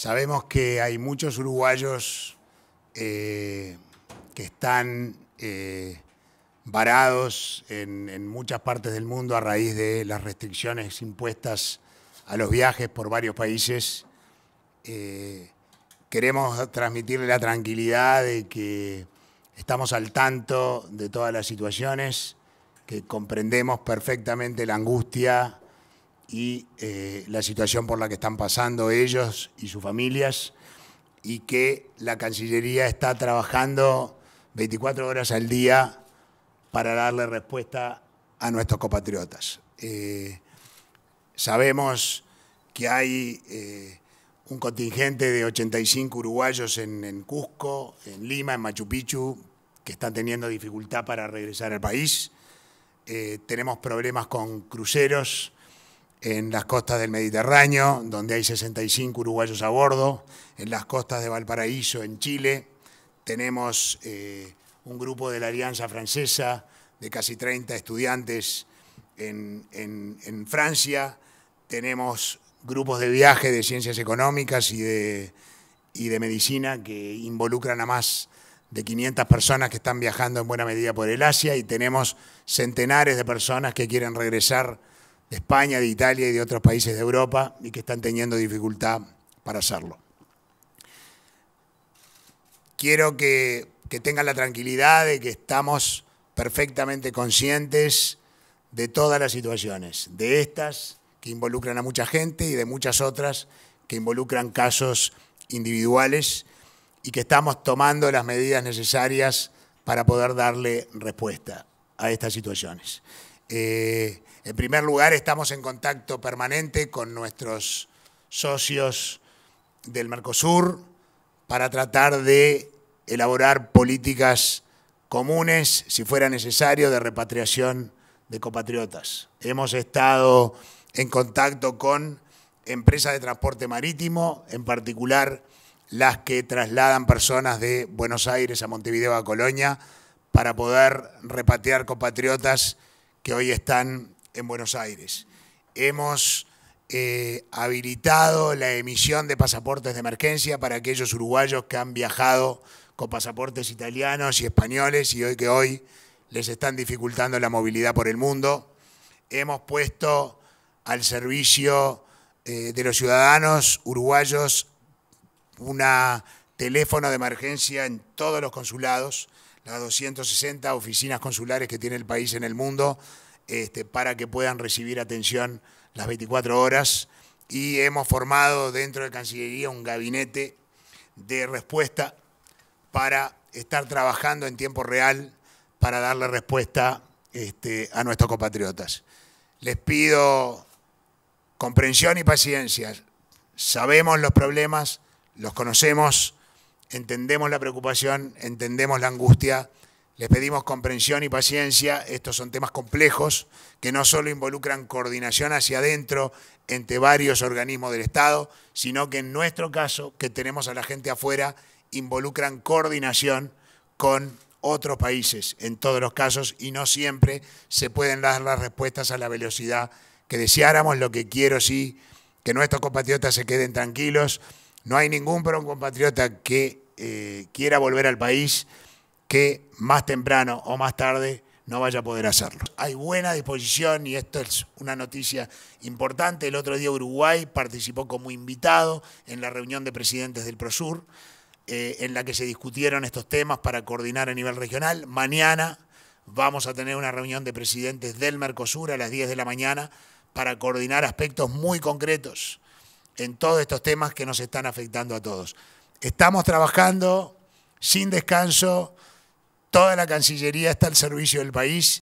Sabemos que hay muchos uruguayos eh, que están eh, varados en, muchas partes del mundo a raíz de las restricciones impuestas a los viajes por varios países. Eh, queremos transmitirle la tranquilidad de que estamos al tanto de todas las situaciones, que comprendemos perfectamente la angustia y eh, la situación por la que están pasando ellos y sus familias y que la Cancillería está trabajando 24 horas al día para darle respuesta a nuestros compatriotas. Eh, sabemos que hay eh, un contingente de 85 uruguayos en, Cusco, en Lima, en Machu Picchu, que están teniendo dificultad para regresar al país. tenemos problemas con cruceros en las costas del Mediterráneo, donde hay 65 uruguayos a bordo, en las costas de Valparaíso, en Chile. Tenemos eh, un grupo de la Alianza Francesa de casi 30 estudiantes en, Francia. Tenemos grupos de viaje de ciencias económicas y de, y de medicina que involucran a más de 500 personas que están viajando en buena medida por el Asia y tenemos centenares de personas que quieren regresar de España, de Italia y de otros países de Europa y que están teniendo dificultad para hacerlo. Quiero que, tengan la tranquilidad de que estamos perfectamente conscientes de todas las situaciones, de estas que involucran a mucha gente y de muchas otras que involucran casos individuales y que estamos tomando las medidas necesarias para poder darle respuesta a estas situaciones. Eh, en primer lugar, estamos en contacto permanente con nuestros socios del Mercosur para tratar de elaborar políticas comunes, si fuera necesario, de repatriación de compatriotas. Hemos estado en contacto con empresas de transporte marítimo, en particular las que trasladan personas de Buenos Aires a Montevideo a Colonia para poder repatriar compatriotas que hoy están en Buenos Aires. Hemos eh, habilitado la emisión de pasaportes de emergencia para aquellos uruguayos que han viajado con pasaportes italianos y españoles y hoy que hoy les están dificultando la movilidad por el mundo. Hemos puesto al servicio eh, de los ciudadanos uruguayos un teléfono de emergencia en todos los consulados las 260 oficinas consulares que tiene el país en el mundo este, para que puedan recibir atención las 24 horas y hemos formado dentro de Cancillería un gabinete de respuesta para estar trabajando en tiempo real para darle respuesta este, a nuestros compatriotas. Les pido comprensión y paciencia. Sabemos los problemas, los conocemos entendemos la preocupación, entendemos la angustia, les pedimos comprensión y paciencia. Estos son temas complejos que no solo involucran coordinación hacia adentro entre varios organismos del Estado, sino que en nuestro caso, que tenemos a la gente afuera, involucran coordinación con otros países en todos los casos y no siempre se pueden dar las respuestas a la velocidad que deseáramos. Lo que quiero sí, que nuestros compatriotas se queden tranquilos no hay ningún pero compatriota que eh, quiera volver al país que más temprano o más tarde no vaya a poder hacerlo. Hay buena disposición y esto es una noticia importante. El otro día Uruguay participó como invitado en la reunión de presidentes del Prosur, eh, en la que se discutieron estos temas para coordinar a nivel regional. Mañana vamos a tener una reunión de presidentes del Mercosur a las 10 de la mañana para coordinar aspectos muy concretos en todos estos temas que nos están afectando a todos. Estamos trabajando sin descanso, toda la Cancillería está al servicio del país